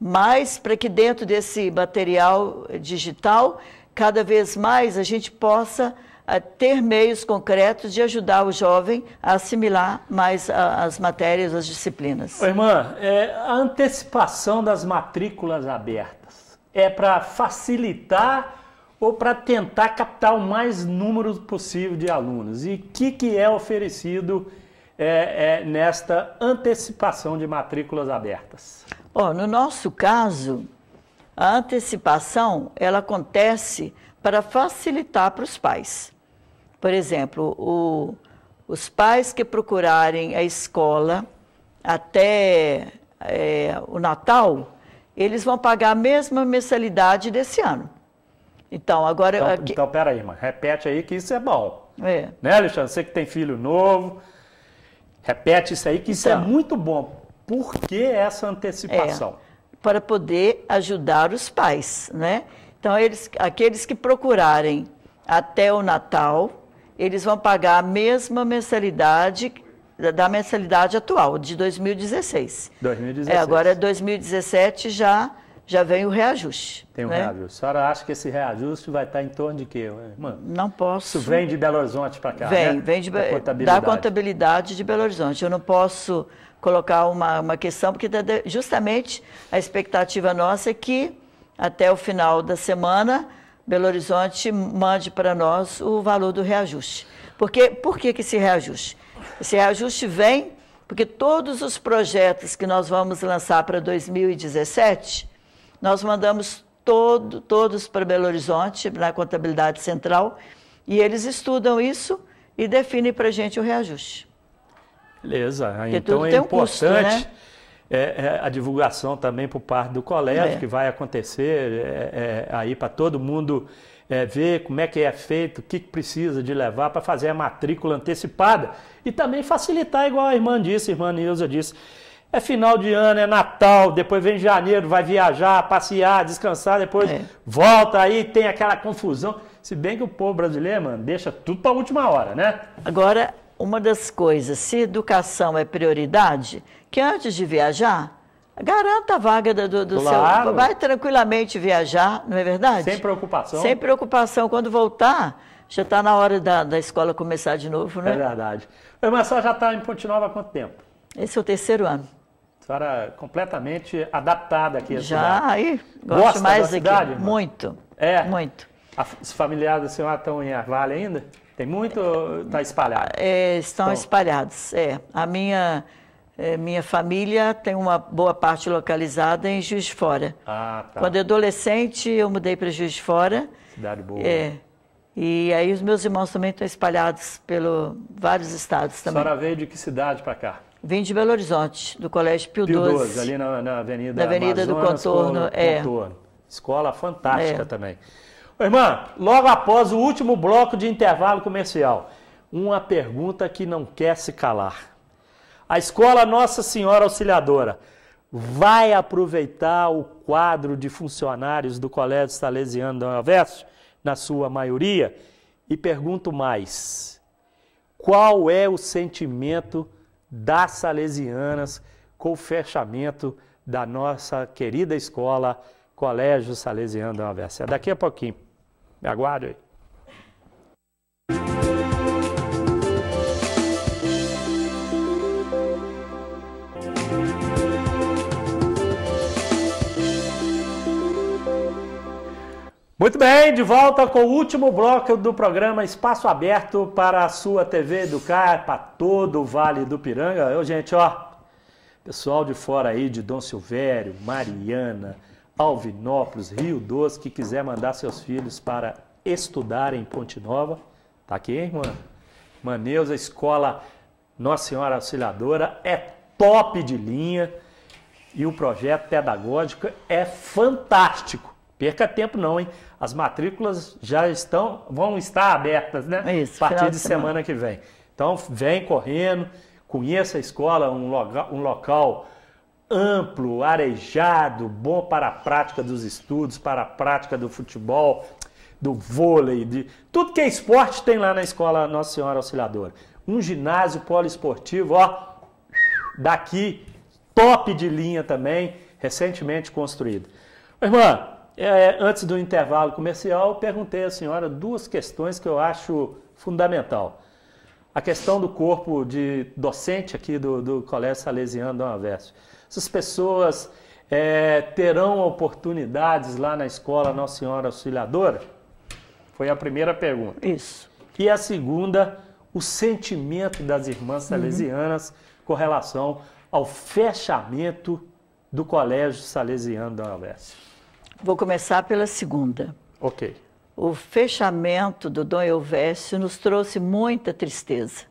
Mas para que dentro desse material digital, cada vez mais a gente possa eh, ter meios concretos de ajudar o jovem a assimilar mais as matérias, as disciplinas. Ô, irmã, é, a antecipação das matrículas abertas é para facilitar ou para tentar captar o mais número possível de alunos. E o que, que é oferecido é, é, nesta antecipação de matrículas abertas? Oh, no nosso caso, a antecipação ela acontece para facilitar para os pais. Por exemplo, o, os pais que procurarem a escola até é, o Natal, eles vão pagar a mesma mensalidade desse ano. Então, agora. Então, aqui... então peraí, mãe, repete aí que isso é bom. É. Né, Alexandre? Você que tem filho novo, repete isso aí que então, isso é então. muito bom. Por que essa antecipação? É, para poder ajudar os pais, né? Então, eles, aqueles que procurarem até o Natal, eles vão pagar a mesma mensalidade da mensalidade atual, de 2016. 2016. É, agora 2017 é já já vem o reajuste. Tem o um né? reajuste. A senhora acha que esse reajuste vai estar em torno de quê, irmã? Não posso. Isso vem de Belo Horizonte para cá, Vem, né? vem de, da, contabilidade. da contabilidade de Belo Horizonte. Eu não posso colocar uma, uma questão, porque tá justamente a expectativa nossa é que até o final da semana Belo Horizonte mande para nós o valor do reajuste. Porque, por que, que esse reajuste? Esse reajuste vem porque todos os projetos que nós vamos lançar para 2017 nós mandamos todo, todos para Belo Horizonte, na contabilidade central, e eles estudam isso e definem para a gente o reajuste. Beleza, Porque então é importante. Um custo, né? É, é, a divulgação também por parte do colégio, é. que vai acontecer é, é, aí para todo mundo é, ver como é que é feito, o que, que precisa de levar para fazer a matrícula antecipada e também facilitar, igual a irmã disse, a irmã Nilza disse, é final de ano, é Natal, depois vem janeiro, vai viajar, passear, descansar, depois é. volta aí, tem aquela confusão. Se bem que o povo brasileiro, mano, deixa tudo para a última hora, né? Agora, uma das coisas, se educação é prioridade, que antes de viajar, garanta a vaga do, do claro. seu. Vai tranquilamente viajar, não é verdade? Sem preocupação. Sem preocupação. Quando voltar, já está na hora da, da escola começar de novo, né? É verdade. Mas só já está em Ponte Nova há quanto tempo? Esse é o terceiro ano senhora completamente adaptada aqui à Já, aí, gosto Gosta mais da cidade, aqui. Muito. É? Muito. A, os familiares da senhora estão em Arvalho ainda? Tem muito ou está espalhado? É, estão espalhados, é. A minha, é, minha família tem uma boa parte localizada em Juiz de Fora. Ah, tá. Quando adolescente, eu mudei para Juiz de Fora. Cidade boa. É. E aí os meus irmãos também estão espalhados pelo vários estados também. A senhora veio de que cidade para cá? Vim de Belo Horizonte, do Colégio Pio, Pio 12, 12. ali na, na Avenida Na Avenida Amazonas, do Contorno, com, é. Contorno. Escola fantástica é. também. Irmã, logo após o último bloco de intervalo comercial, uma pergunta que não quer se calar. A escola Nossa Senhora Auxiliadora vai aproveitar o quadro de funcionários do Colégio Salesiano do Universo, na sua maioria? E pergunto mais: qual é o sentimento das Salesianas com o fechamento da nossa querida escola Colégio Salesiano da Universidade. Daqui a pouquinho. Me aguarde aí. Muito bem, de volta com o último bloco do programa Espaço Aberto para a sua TV Educar, para todo o Vale do Piranga. Eu, gente, ó, pessoal de fora aí, de Dom Silvério, Mariana, Alvinópolis, Rio Doce, que quiser mandar seus filhos para estudar em Ponte Nova, tá aqui, hein, irmã? Maneuza, escola Nossa Senhora Auxiliadora, é top de linha e o projeto pedagógico é fantástico. Perca tempo não, hein? As matrículas já estão, vão estar abertas, né? É isso, a partir de semana. semana que vem. Então, vem correndo, conheça a escola, um local, um local amplo, arejado, bom para a prática dos estudos, para a prática do futebol, do vôlei, de tudo que é esporte tem lá na escola Nossa Senhora Auxiliadora. Um ginásio poliesportivo, ó, daqui, top de linha também, recentemente construído. Irmã, é, antes do intervalo comercial, perguntei à senhora duas questões que eu acho fundamental. A questão do corpo de docente aqui do, do Colégio Salesiano da Universo. Essas pessoas é, terão oportunidades lá na escola Nossa Senhora Auxiliadora? Foi a primeira pergunta. Isso. E a segunda, o sentimento das irmãs uhum. salesianas uhum. com relação ao fechamento do Colégio Salesiano da Universo. Vou começar pela segunda. Ok. O fechamento do Dom Elvésio nos trouxe muita tristeza,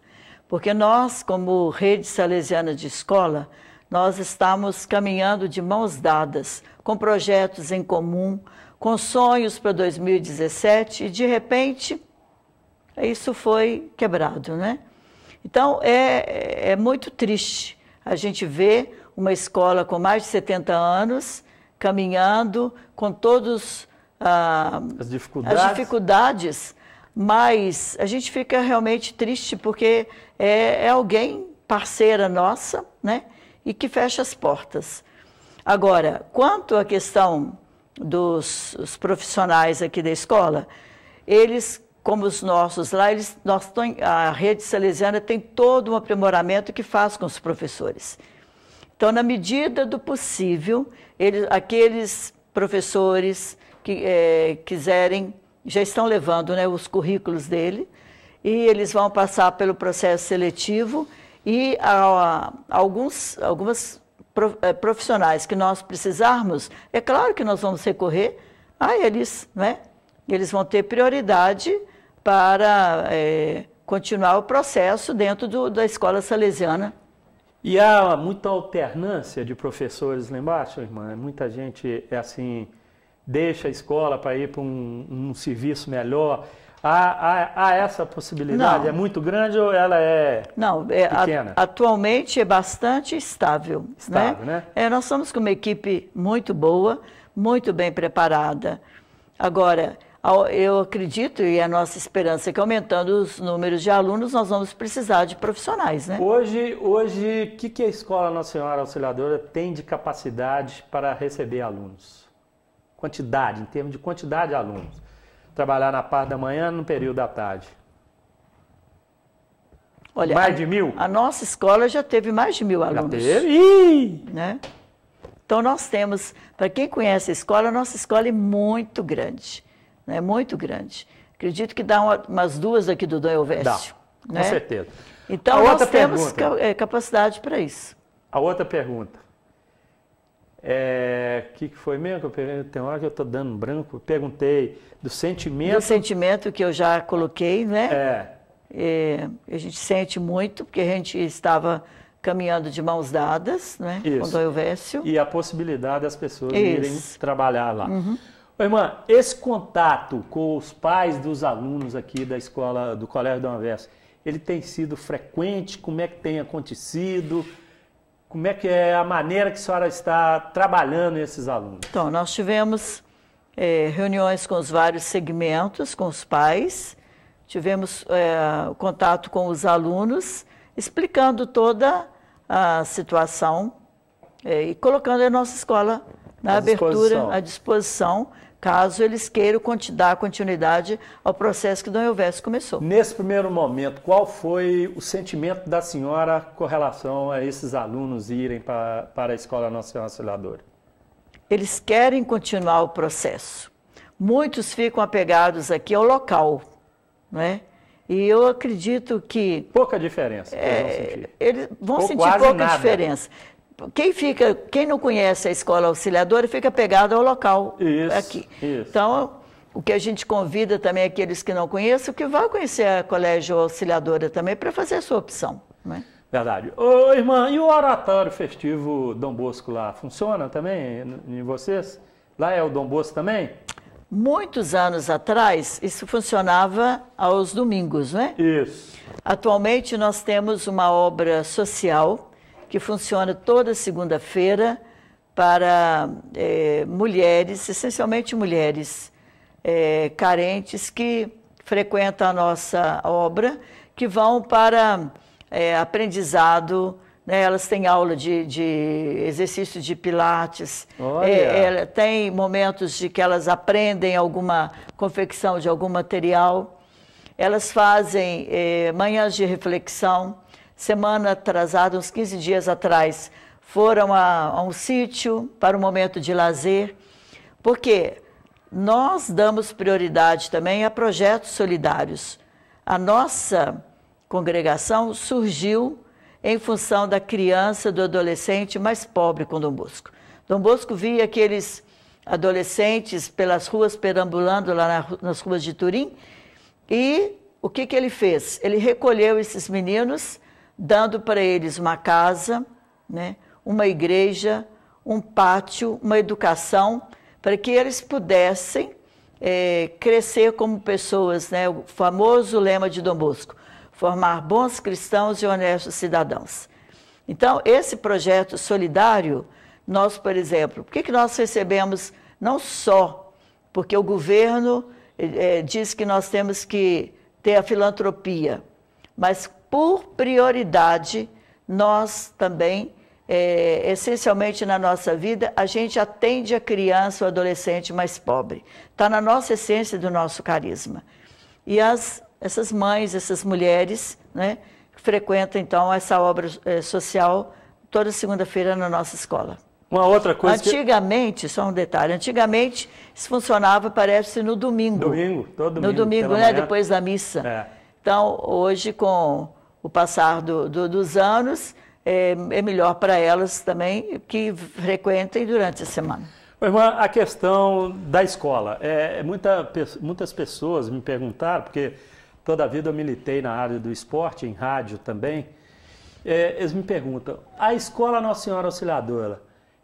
porque nós, como rede salesiana de escola, nós estamos caminhando de mãos dadas, com projetos em comum, com sonhos para 2017 e de repente isso foi quebrado, né? Então é, é muito triste a gente ver uma escola com mais de 70 anos caminhando com todos ah, as, dificuldades. as dificuldades, mas a gente fica realmente triste porque é, é alguém parceira nossa, né? E que fecha as portas. Agora, quanto à questão dos profissionais aqui da escola, eles, como os nossos lá, eles, nós, a rede salesiana tem todo um aprimoramento que faz com os professores. Então, na medida do possível, eles, aqueles professores que é, quiserem, já estão levando né, os currículos dele, e eles vão passar pelo processo seletivo e a, a, alguns, algumas eh, profissionais que nós precisarmos, é claro que nós vamos recorrer a eles, né? Eles vão ter prioridade para é, continuar o processo dentro do, da escola salesiana e há muita alternância de professores lá embaixo, irmã. Muita gente é assim, deixa a escola para ir para um, um, serviço melhor. Há, há, há essa possibilidade? Não. É muito grande ou ela é Não, é, pequena? A, atualmente é bastante estável. Né? Estável, né? né? É, nós estamos com uma equipe muito boa, muito bem preparada. Agora, eu acredito e é a nossa esperança é que aumentando os números de alunos, nós vamos precisar de profissionais, né? Hoje, hoje o que, que a Escola Nossa Senhora Auxiliadora tem de capacidade para receber alunos? Quantidade, em termos de quantidade de alunos. Trabalhar na parte da manhã, no período da tarde. Olha, mais a, de mil? A nossa escola já teve mais de mil alunos. Já teve? Né? Então, nós temos, para quem conhece a escola, a nossa escola é muito grande né, muito grande. Acredito que dá uma, umas duas aqui do Dom Elvésio. Dá, né? com certeza. Então, a nós temos pergunta, é, capacidade para isso. A outra pergunta. O é, que, que foi mesmo? Tem hora que eu estou dando branco. perguntei do sentimento. Do sentimento que eu já coloquei, né? É. é. a gente sente muito, porque a gente estava caminhando de mãos dadas, né? Isso. Com o Dom Elvésio. E a possibilidade das pessoas Isso. irem trabalhar lá. Uhum. Irmã, esse contato com os pais dos alunos aqui da escola do Colégio da Universo, ele tem sido frequente? Como é que tem acontecido? Como é que é a maneira que a senhora está trabalhando esses alunos? Então, nós tivemos é, reuniões com os vários segmentos, com os pais, tivemos é, contato com os alunos, explicando toda a situação é, e colocando a nossa escola na à abertura, disposição. à disposição caso eles queiram dar continuidade ao processo que Dom Elvésio começou. Nesse primeiro momento, qual foi o sentimento da senhora com relação a esses alunos irem para, para a Escola Nossa Senhora Auxiliadora? Eles querem continuar o processo. Muitos ficam apegados aqui ao local, né? E eu acredito que... Pouca diferença, é, eles vão sentir, eles vão sentir pouca nada. diferença quem fica, quem não conhece a escola auxiliadora fica pegado ao local isso, aqui. Isso. Então, o que a gente convida também aqueles que não conhecem, que vão conhecer a colégio auxiliadora também para fazer a sua opção, né? Verdade. Ô, irmã, e o oratório festivo Dom Bosco lá funciona também em vocês? Lá é o Dom Bosco também? Muitos anos atrás, isso funcionava aos domingos, não é? Isso. Atualmente, nós temos uma obra social que funciona toda segunda-feira para é, mulheres, essencialmente mulheres é, carentes que frequentam a nossa obra, que vão para é, aprendizado. Né, elas têm aula de, de exercício de pilates, é, tem momentos de que elas aprendem alguma confecção de algum material, elas fazem é, manhãs de reflexão, semana atrasada, uns 15 dias atrás, foram a, a um sítio para um momento de lazer, porque nós damos prioridade também a projetos solidários. A nossa congregação surgiu em função da criança, do adolescente mais pobre com Dom Bosco. Dom Bosco via aqueles adolescentes pelas ruas, perambulando lá na, nas ruas de Turim, e o que, que ele fez? Ele recolheu esses meninos dando para eles uma casa, né, uma igreja, um pátio, uma educação, para que eles pudessem é, crescer como pessoas, né, o famoso lema de Dom Bosco, formar bons cristãos e honestos cidadãos. Então, esse projeto solidário, nós, por exemplo, por que, que nós recebemos não só porque o governo é, diz que nós temos que ter a filantropia, mas por prioridade, nós também, é, essencialmente na nossa vida, a gente atende a criança ou adolescente mais pobre. Está na nossa essência do nosso carisma. E as, essas mães, essas mulheres, né, frequentam então essa obra é, social toda segunda-feira na nossa escola. Uma outra coisa. Antigamente, que... só um detalhe, antigamente isso funcionava, parece, no domingo. Domingo, todo domingo. No domingo, né? Depois da missa. É. Então, hoje, com o passar do, do, dos anos, é, é melhor para elas também que frequentem durante a semana. Irmã, a questão da escola. É, é muita, muitas pessoas me perguntaram, porque toda a vida eu militei na área do esporte, em rádio também. É, eles me perguntam: a escola Nossa Senhora Auxiliadora,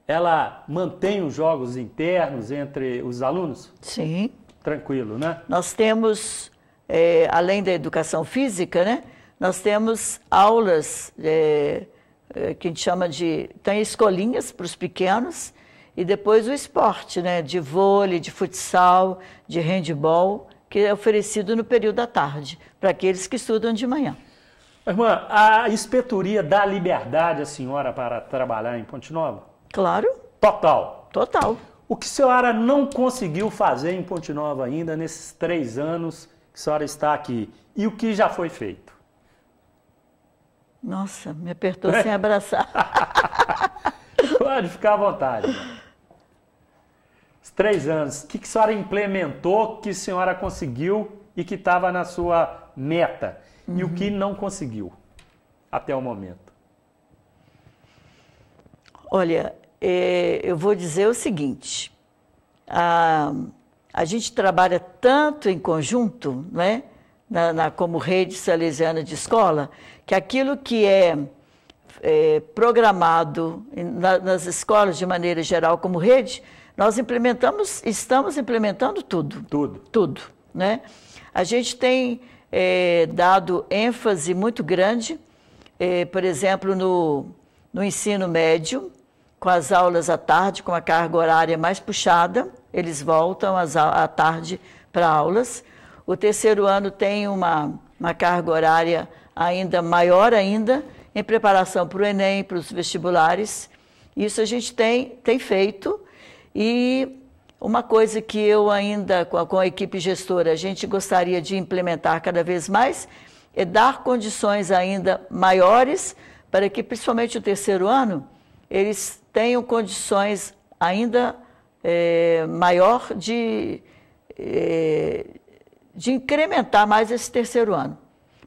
ela mantém os jogos internos entre os alunos? Sim. Tranquilo, né? Nós temos é, além da educação física, né, nós temos aulas é, é, que a gente chama de. tem escolinhas para os pequenos e depois o esporte, né, de vôlei, de futsal, de handball, que é oferecido no período da tarde, para aqueles que estudam de manhã. Irmã, a inspetoria dá liberdade à senhora para trabalhar em Ponte Nova? Claro. Total? Total. O que a senhora não conseguiu fazer em Ponte Nova ainda nesses três anos que a senhora está aqui e o que já foi feito? Nossa, me apertou sem [LAUGHS] abraçar. Pode ficar à vontade. Os três anos, o que, a senhora implementou, que a senhora conseguiu e que estava na sua meta? Uhum. E o que uhum. não conseguiu até o momento? Olha, é, eu vou dizer o seguinte. A ah, a gente trabalha tanto em conjunto, né? Na, na, como rede salesiana de escola, que aquilo que é, é programado na, nas escolas de maneira geral como rede, nós implementamos, estamos implementando tudo. Tudo. Tudo, né? A gente tem é, dado ênfase muito grande, é, por exemplo, no, no ensino médio, com as aulas à tarde, com a carga horária mais puxada, eles voltam às, à tarde para aulas. O terceiro ano tem uma, uma carga horária ainda maior ainda, em preparação para o Enem, para os vestibulares. Isso a gente tem, tem feito. E uma coisa que eu ainda, com a, com a equipe gestora, a gente gostaria de implementar cada vez mais é dar condições ainda maiores para que, principalmente o terceiro ano, eles tenham condições ainda maiores é, maior de, é, de incrementar mais esse terceiro ano.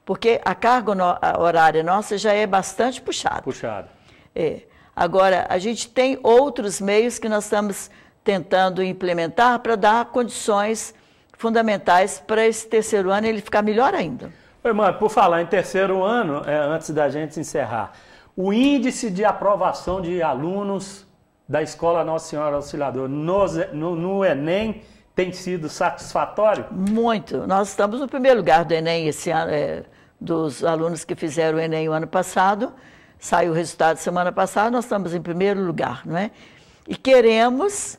Porque a carga no, a horária nossa já é bastante puxada. Puxada. É. Agora, a gente tem outros meios que nós estamos tentando implementar para dar condições fundamentais para esse terceiro ano ele ficar melhor ainda. Oi, mãe, por falar em terceiro ano, é, antes da gente encerrar, o índice de aprovação de alunos da Escola Nossa Senhora Auxiliadora no, no, no Enem tem sido satisfatório? Muito. Nós estamos no primeiro lugar do Enem esse ano, é, dos alunos que fizeram o Enem o ano passado. Saiu o resultado semana passada, nós estamos em primeiro lugar, não é? E queremos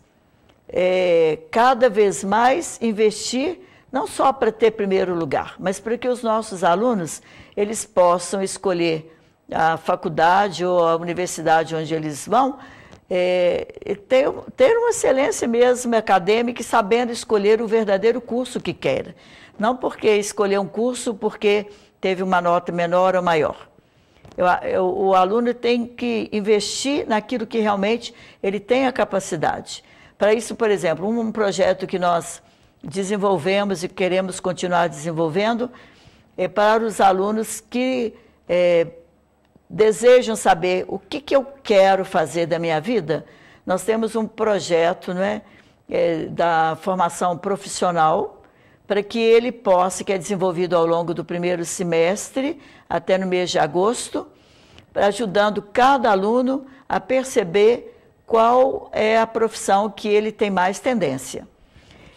é, cada vez mais investir não só para ter primeiro lugar, mas para que os nossos alunos eles possam escolher a faculdade ou a universidade onde eles vão é, ter, ter uma excelência mesmo acadêmica e sabendo escolher o verdadeiro curso que quer. Não porque escolher um curso porque teve uma nota menor ou maior. Eu, eu, o aluno tem que investir naquilo que realmente ele tem a capacidade. Para isso, por exemplo, um, projeto que nós desenvolvemos e queremos continuar desenvolvendo é para os alunos que é, desejam saber o que, que eu quero fazer da minha vida, nós temos um projeto não é, é da formação profissional para que ele possa, que é desenvolvido ao longo do primeiro semestre até no mês de agosto, ajudando cada aluno a perceber qual é a profissão que ele tem mais tendência.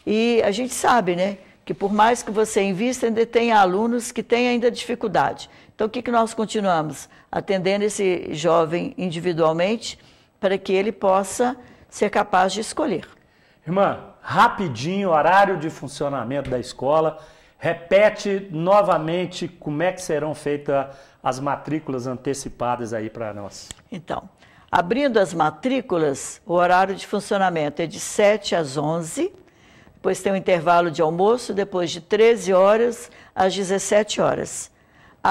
E a gente sabe, né, que por mais que você invista, ainda tem alunos que têm ainda dificuldade. Então, o que, que nós continuamos? Atendendo esse jovem individualmente para que ele possa ser capaz de escolher. Irmã, rapidinho, horário de funcionamento da escola. Repete novamente como é que serão feitas as matrículas antecipadas aí para nós. Então, abrindo as matrículas, o horário de funcionamento é de 7 às 11, depois tem um intervalo de almoço, depois de 13 horas às 17 horas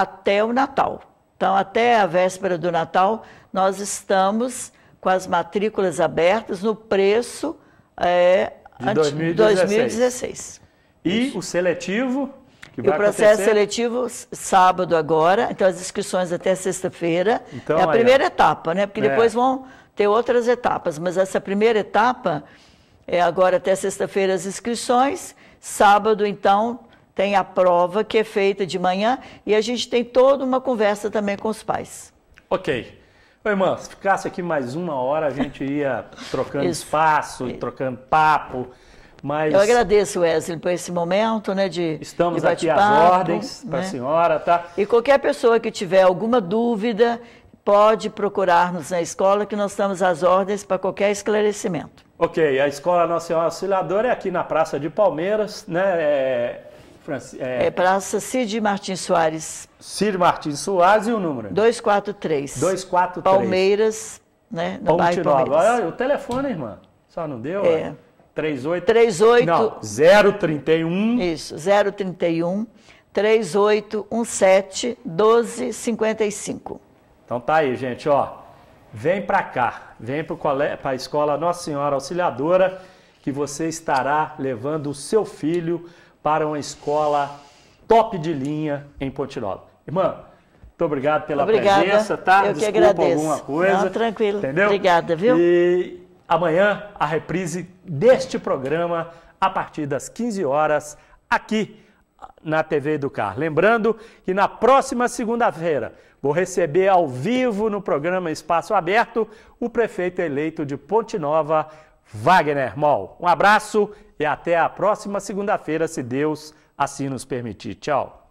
até o Natal. Então, até a véspera do Natal, nós estamos com as matrículas abertas no preço é, de 2016. 2016. E o seletivo? Que e vai o processo acontecer? seletivo sábado agora, então as inscrições até sexta-feira. Então, é a primeira etapa, né? Porque é. depois vão ter outras etapas, mas essa primeira etapa é agora até sexta-feira as inscrições, sábado então tem a prova que é feita de manhã e a gente tem toda uma conversa também com os pais. Ok. Oi, irmã, se ficasse aqui mais uma hora, a gente ia trocando espaço, é. trocando papo. Mas... Eu agradeço, Wesley, por esse momento né, de Estamos de aqui às ordens né? para a senhora, tá? E qualquer pessoa que tiver alguma dúvida, pode procurar-nos na escola, que nós estamos às ordens para qualquer esclarecimento. Ok, a Escola Nossa Senhora Auxiliadora é aqui na Praça de Palmeiras, né? É é... é Praça Cid Martins Soares. Cid Martins Soares e o número? 243. 243. Palmeiras, né? No Ponte Nova. Palmeiras. Ah, o telefone, irmã. Só não deu? É. Ó. 38... 38... Não, 031... Isso, 031 3817 1255. Então tá aí, gente, ó. Vem para cá, vem para a escola Nossa Senhora Auxiliadora, que você estará levando o seu filho para uma escola top de linha em Ponte Nova, Irmã, muito obrigado pela Obrigada. presença, tá? Eu Desculpa que agradeço. alguma coisa. Não, tranquilo. Entendeu? Obrigada, viu? E amanhã a reprise deste programa a partir das 15 horas aqui na TV Educar. Lembrando que na próxima segunda-feira vou receber ao vivo no programa Espaço Aberto o prefeito eleito de Ponte Nova, Wagner Mol. Um abraço e até a próxima segunda-feira, se Deus assim nos permitir. Tchau.